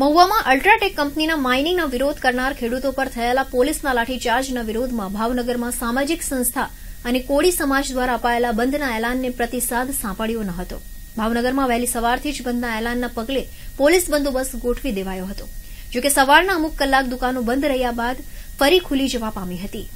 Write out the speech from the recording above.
મહુવામાં અલ્ટ્રાટેક કંપનીના માઇનિંગનો વિરોધ કરનાર ખેડૂતો પર થયેલા પોલીસના લાઠીચાર્જના વિરોધમાં ભાવનગરમાં સામાજિક સંસ્થા અને કોળી સમાજ દ્વારા અપાયેલા બંધના એલાનને પ્રતિસાદ સાંપડ્યો ન હતો ભાવનગરમાં વહેલી સવારથી જ બંધના એલાનના પગલે પોલીસ બંદોબસ્ત ગોઠવી દેવાયો હતો જોકે સવારના અમુક કલાક દુકાનો બંધ રહ્યા બાદ ફરી ખુલી જવા પામી હતી